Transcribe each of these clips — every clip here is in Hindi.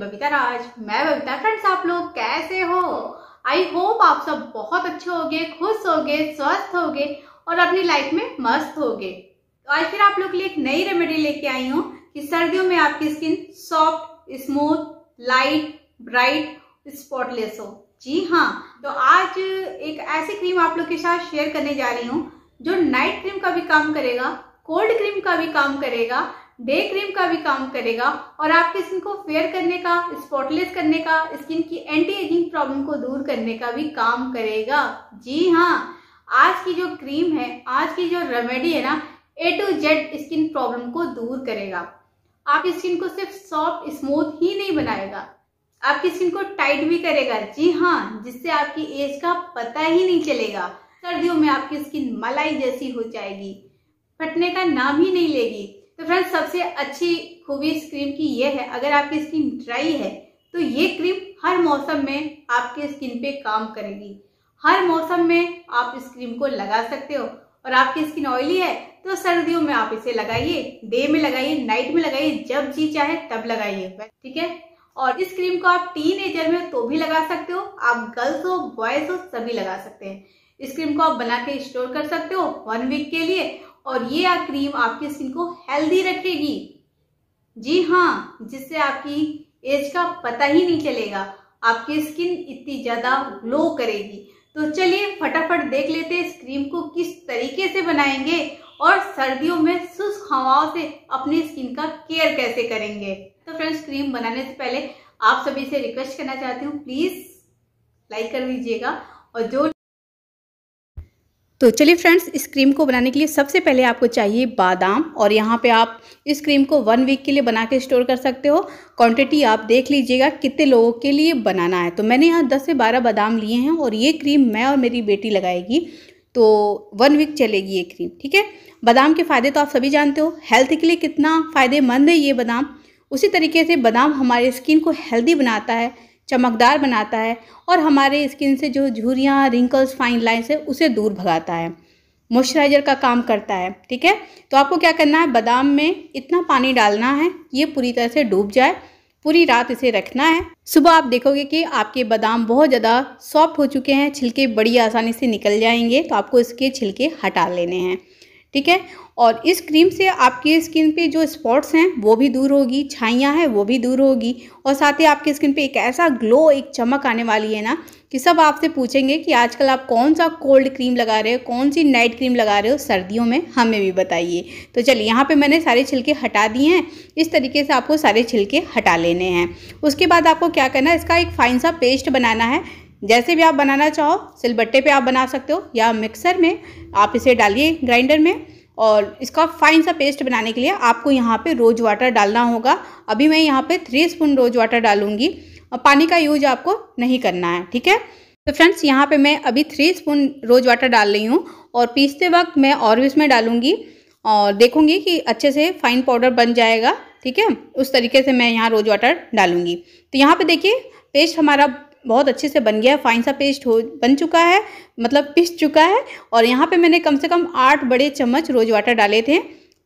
बबीता राज मैं बबीता फ्रेंड्स आप लोग कैसे हो आई होप आप सब बहुत अच्छे होगे खुश होगे स्वस्थ होगे और अपनी लाइफ में मस्त होगे तो आज फिर आप लोग के लिए एक नई रेमेडी लेके आई हूँ कि सर्दियों में आपकी skin soft smooth light bright spotless हो जी हाँ तो आज एक ऐसी क्रीम आप लोग के साथ शेयर करने जा रही हूँ जो नाइट क्रीम का भी काम करेगा कोल्ड क्रीम का भी काम करेगा डे क्रीम का भी काम करेगा और आपके स्किन को फेयर करने का स्पॉटलेस करने का स्किन की एंटी एजिंग प्रॉब्लम को दूर करने का भी काम करेगा जी हाँ आज की जो क्रीम है आज की जो रेमेडी है ना A to Z skin problem को दूर करेगा आपकी स्किन को सिर्फ सॉफ्ट स्मूथ ही नहीं बनाएगा आपकी स्किन को टाइट भी करेगा जी हाँ जिससे आपकी एज का पता ही नहीं चलेगा सर्दियों में आपकी स्किन मलाई जैसी हो जाएगी फटने का नाम ही नहीं लेगी तो फ्रेंड्स सबसे अच्छी खूबी इस क्रीम की ये है अगर आपकी स्किन ड्राई है तो ये क्रीम हर मौसम में आपके स्किन पे काम करेगी हर मौसम में आप इस क्रीम को लगा सकते हो और आपकी स्किन ऑयली है तो सर्दियों में आप इसे लगाइए डे में लगाइए नाइट में लगाइए जब जी चाहे तब लगाइए ठीक है और इस क्रीम को आप टीन एजर में तो भी लगा सकते हो आप गर्ल्स हो बॉयज हो सभी लगा सकते हैं इस क्रीम को आप बना के स्टोर कर सकते हो वन वीक के लिए और ये आप क्रीम आपकी स्किन को हेल्दी रखेगी जी हाँ जिससे आपकी एज का पता ही नहीं चलेगा आपकी स्किन इतनी ज्यादा ग्लो करेगी तो चलिए फटाफट देख लेते हैं इस क्रीम को किस तरीके से बनाएंगे और सर्दियों में शुष्क हवाओं से अपनी स्किन का केयर कैसे करेंगे तो फ्रेंड्स क्रीम बनाने से पहले आप सभी से रिक्वेस्ट करना चाहती हूँ प्लीज लाइक कर दीजिएगा और जो तो चलिए फ्रेंड्स इस क्रीम को बनाने के लिए सबसे पहले आपको चाहिए बादाम और यहाँ पे आप इस क्रीम को वन वीक के लिए बना के स्टोर कर सकते हो क्वांटिटी आप देख लीजिएगा कितने लोगों के लिए बनाना है तो मैंने यहाँ 10 से 12 बादाम लिए हैं और ये क्रीम मैं और मेरी बेटी लगाएगी तो वन वीक चलेगी ये क्रीम ठीक है बादाम के फ़ायदे तो आप सभी जानते हो हेल्थ के लिए कितना फ़ायदेमंद है ये बादाम उसी तरीके से बादाम हमारे स्किन को हेल्दी बनाता है चमकदार बनाता है और हमारे स्किन से जो झुरियाँ रिंकल्स फाइन लाइन्स है उसे दूर भगाता है मॉइस्चराइज़र का काम करता है ठीक है तो आपको क्या करना है बादाम में इतना पानी डालना है ये पूरी तरह से डूब जाए पूरी रात इसे रखना है सुबह आप देखोगे कि आपके बादाम बहुत ज़्यादा सॉफ्ट हो चुके हैं छिलके बड़ी आसानी से निकल जाएंगे तो आपको इसके छिलके हटा लेने हैं ठीक है और इस क्रीम से आपकी स्किन पे जो स्पॉट्स हैं वो भी दूर होगी छाइयाँ हैं वो भी दूर होगी और साथ ही आपकी स्किन पे एक ऐसा ग्लो एक चमक आने वाली है ना कि सब आपसे पूछेंगे कि आजकल आप कौन सा कोल्ड क्रीम लगा रहे हो कौन सी नाइट क्रीम लगा रहे हो सर्दियों में हमें भी बताइए तो चलिए यहाँ पे मैंने सारे छिलके हटा दिए हैं इस तरीके से आपको सारे छिलके हटा लेने हैं उसके बाद आपको क्या करना है इसका एक फाइन सा पेस्ट बनाना है जैसे भी आप बनाना चाहो सिलबट्टे पे आप बना सकते हो या मिक्सर में आप इसे डालिए ग्राइंडर में और इसका फाइन सा पेस्ट बनाने के लिए आपको यहाँ पे रोज़ वाटर डालना होगा अभी मैं यहाँ पे थ्री स्पून रोज़ वाटर डालूँगी और पानी का यूज आपको नहीं करना है ठीक है तो फ्रेंड्स यहाँ पे मैं अभी थ्री स्पून रोज़ वाटर डाल रही हूँ और पीसते वक्त मैं और भी इसमें डालूँगी और देखूँगी कि अच्छे से फाइन पाउडर बन जाएगा ठीक है उस तरीके से मैं यहाँ रोज़ वाटर डालूँगी तो यहाँ पे देखिए पेस्ट हमारा बहुत अच्छे से बन गया है फाइन सा पेस्ट हो बन चुका है मतलब पिस चुका है और यहाँ पे मैंने कम से कम आठ बड़े चम्मच रोज वाटर डाले थे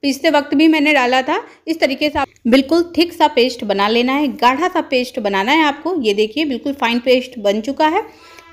पिसते वक्त भी मैंने डाला था इस तरीके से आप बिल्कुल थिक सा पेस्ट बना लेना है गाढ़ा सा पेस्ट बनाना है आपको ये देखिए बिल्कुल फाइन पेस्ट बन चुका है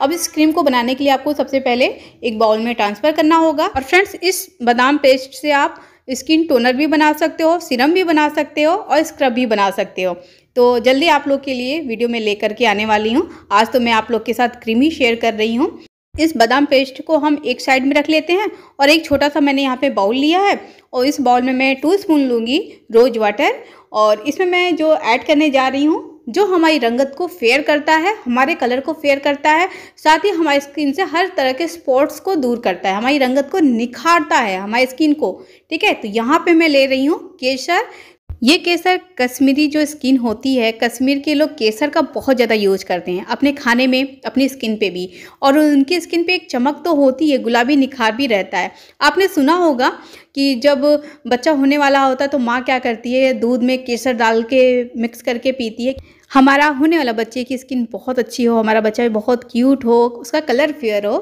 अब इस क्रीम को बनाने के लिए आपको सबसे पहले एक बाउल में ट्रांसफ़र करना होगा और फ्रेंड्स इस बादाम पेस्ट से आप स्किन टोनर भी बना सकते हो सिरम भी बना सकते हो और स्क्रब भी बना सकते हो तो जल्दी आप लोग के लिए वीडियो में लेकर के आने वाली हूँ आज तो मैं आप लोग के साथ क्रीमी शेयर कर रही हूँ इस बादाम पेस्ट को हम एक साइड में रख लेते हैं और एक छोटा सा मैंने यहाँ पे बाउल लिया है और इस बाउल में मैं टू स्पून लूँगी रोज वाटर और इसमें मैं जो ऐड करने जा रही हूँ जो हमारी रंगत को फेयर करता है हमारे कलर को फेयर करता है साथ ही हमारी स्किन से हर तरह के स्पॉट्स को दूर करता है हमारी रंगत को निखारता है हमारी स्किन को ठीक है तो यहाँ पे मैं ले रही हूँ केसर ये केसर कश्मीरी जो स्किन होती है कश्मीर के लोग केसर का बहुत ज़्यादा यूज करते हैं अपने खाने में अपनी स्किन पे भी और उनकी स्किन पे एक चमक तो होती है गुलाबी निखार भी रहता है आपने सुना होगा कि जब बच्चा होने वाला होता है तो माँ क्या करती है दूध में केसर डाल के मिक्स करके पीती है हमारा होने वाला बच्चे की स्किन बहुत अच्छी हो हमारा बच्चा भी बहुत क्यूट हो उसका कलर फेयर हो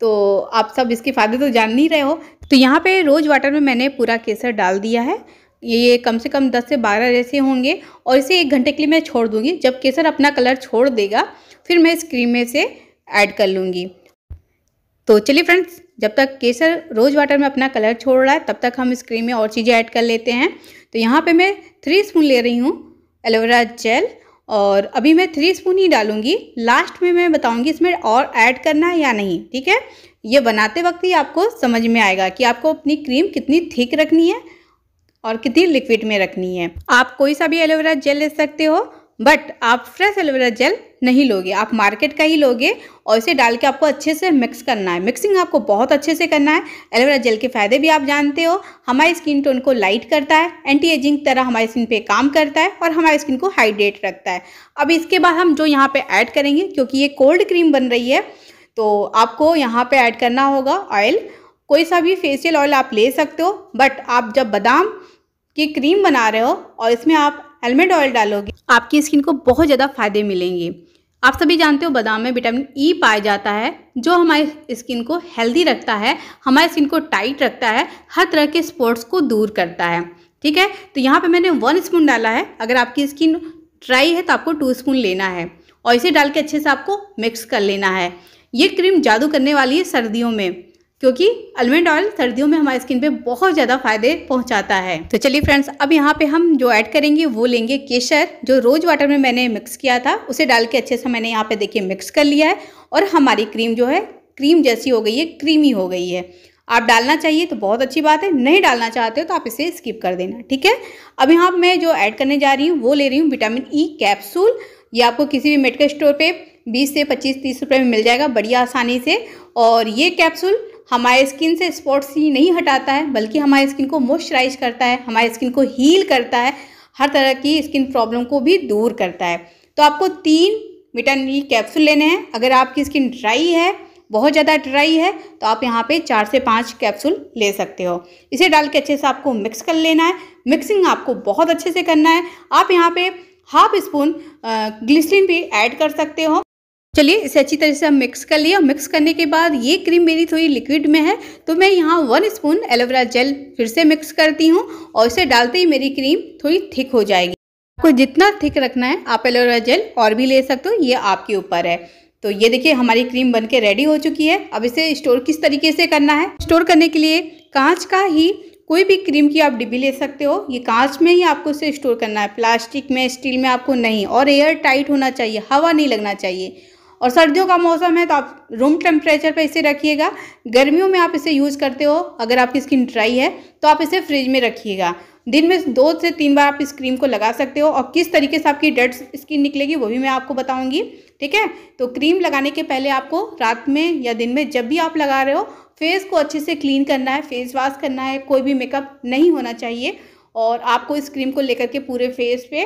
तो आप सब इसके फायदे तो जान नहीं रहे हो तो यहाँ पे रोज़ वाटर में मैंने पूरा केसर डाल दिया है ये कम से कम 10 से 12 जैसे होंगे और इसे एक घंटे के लिए मैं छोड़ दूंगी जब केसर अपना कलर छोड़ देगा फिर मैं इस क्रीम में से ऐड कर लूँगी तो चलिए फ्रेंड्स जब तक केसर रोज़ वाटर में अपना कलर छोड़ रहा है तब तक हम इस क्रीम में और चीज़ें ऐड कर लेते हैं तो यहाँ पे मैं थ्री स्पून ले रही हूँ एलोवेरा जेल और अभी मैं थ्री स्पून ही डालूंगी लास्ट में मैं बताऊंगी इसमें और ऐड करना है या नहीं ठीक है ये बनाते वक्त ही आपको समझ में आएगा कि आपको अपनी क्रीम कितनी थिक रखनी है और कितनी लिक्विड में रखनी है आप कोई सा भी एलोवेरा जेल ले सकते हो बट आप फ्रेश एलोवेरा जेल नहीं लोगे आप मार्केट का ही लोगे और इसे डाल के आपको अच्छे से मिक्स करना है मिक्सिंग आपको बहुत अच्छे से करना है एलोवेरा जेल के फ़ायदे भी आप जानते हो हमारी स्किन टोन को लाइट करता है एंटी एजिंग तरह हमारी स्किन पे काम करता है और हमारी स्किन को हाइड्रेट रखता है अब इसके बाद हम जो यहाँ पर ऐड करेंगे क्योंकि ये कोल्ड क्रीम बन रही है तो आपको यहाँ पर ऐड करना होगा ऑयल कोई सा भी फेशियल ऑयल आप ले सकते हो बट आप जब बादाम कि क्रीम बना रहे हो और इसमें आप हेलमेट ऑयल डालोगे आपकी स्किन को बहुत ज़्यादा फायदे मिलेंगे आप सभी जानते हो बादाम में विटामिन ई e पाया जाता है जो हमारी स्किन को हेल्दी रखता है हमारी स्किन को टाइट रखता है हर तरह के स्पॉट्स को दूर करता है ठीक है तो यहाँ पे मैंने वन स्पून डाला है अगर आपकी स्किन ड्राई है तो आपको टू स्पून लेना है और इसे डाल के अच्छे से आपको मिक्स कर लेना है ये क्रीम जादू करने वाली है सर्दियों में क्योंकि अलमंड ऑयल सर्दियों में हमारी स्किन पे बहुत ज़्यादा फायदे पहुंचाता है तो चलिए फ्रेंड्स अब यहाँ पे हम जो ऐड करेंगे वो लेंगे केसर जो रोज़ वाटर में मैंने मिक्स किया था उसे डाल के अच्छे से मैंने यहाँ पे देखिए मिक्स कर लिया है और हमारी क्रीम जो है क्रीम जैसी हो गई है क्रीमी हो गई है आप डालना चाहिए तो बहुत अच्छी बात है नहीं डालना चाहते हो तो आप इसे स्किप कर देना ठीक है अब यहाँ मैं जो ऐड करने जा रही हूँ वो ले रही हूँ विटामिन ई कैप्सूल ये आपको किसी भी मेडिकल स्टोर पर बीस से पच्चीस तीस रुपये में मिल जाएगा बढ़िया आसानी से और ये कैप्सूल हमारे स्किन से स्पॉट्स ही नहीं हटाता है बल्कि हमारे स्किन को मॉइस्चराइज करता है हमारे स्किन को हील करता है हर तरह की स्किन प्रॉब्लम को भी दूर करता है तो आपको तीन विटामिन ई कैप्सूल लेने हैं अगर आपकी स्किन ड्राई है बहुत ज़्यादा ड्राई है तो आप यहाँ पे चार से पाँच कैप्सूल ले सकते हो इसे डाल के अच्छे से आपको मिक्स कर लेना है मिक्सिंग आपको बहुत अच्छे से करना है आप यहाँ पे हाफ स्पून ग्लिसरीन भी ऐड कर सकते हो चलिए इसे अच्छी तरह से हम मिक्स कर लिए और मिक्स करने के बाद ये क्रीम मेरी थोड़ी लिक्विड में है तो मैं यहाँ वन स्पून एलोवेरा जेल फिर से मिक्स करती हूँ और इसे डालते ही मेरी क्रीम थोड़ी थिक हो जाएगी आपको जितना थिक रखना है आप एलोवेरा जेल और भी ले सकते हो ये आपके ऊपर है तो ये देखिए हमारी क्रीम के रेडी हो चुकी है अब इसे स्टोर किस तरीके से करना है स्टोर करने के लिए कांच का ही कोई भी क्रीम की आप डिब्बी ले सकते हो ये कांच में ही आपको इसे स्टोर करना है प्लास्टिक में स्टील में आपको नहीं और एयर टाइट होना चाहिए हवा नहीं लगना चाहिए और सर्दियों का मौसम है तो आप रूम टेम्परेचर पर इसे रखिएगा गर्मियों में आप इसे यूज़ करते हो अगर आपकी स्किन ड्राई है तो आप इसे फ्रिज में रखिएगा दिन में दो से तीन बार आप इस क्रीम को लगा सकते हो और किस तरीके से आपकी डेड स्किन निकलेगी वो भी मैं आपको बताऊंगी ठीक है तो क्रीम लगाने के पहले आपको रात में या दिन में जब भी आप लगा रहे हो फेस को अच्छे से क्लीन करना है फेस वॉश करना है कोई भी मेकअप नहीं होना चाहिए और आपको इस क्रीम को लेकर के पूरे फेस पे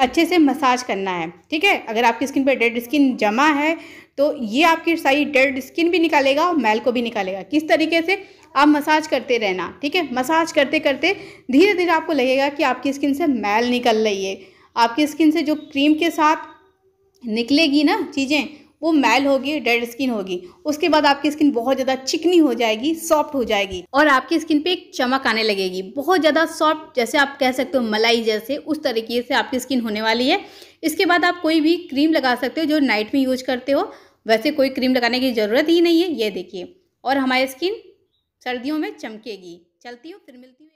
अच्छे से मसाज करना है ठीक है अगर आपकी स्किन पे डेड स्किन जमा है तो ये आपकी सारी डेड स्किन भी निकालेगा और मैल को भी निकालेगा किस तरीके से आप मसाज करते रहना ठीक है मसाज करते करते धीरे धीरे आपको लगेगा कि आपकी स्किन से मैल निकल रही है आपकी स्किन से जो क्रीम के साथ निकलेगी ना चीज़ें वो मैल होगी डेड स्किन होगी उसके बाद आपकी स्किन बहुत ज़्यादा चिकनी हो जाएगी सॉफ्ट हो जाएगी और आपकी स्किन पे एक चमक आने लगेगी बहुत ज़्यादा सॉफ्ट जैसे आप कह सकते हो मलाई जैसे उस तरीके से आपकी स्किन होने वाली है इसके बाद आप कोई भी क्रीम लगा सकते हो जो नाइट में यूज करते हो वैसे कोई क्रीम लगाने की ज़रूरत ही नहीं है ये देखिए और हमारी स्किन सर्दियों में चमकेगी चलती हूँ फिर मिलती हूँ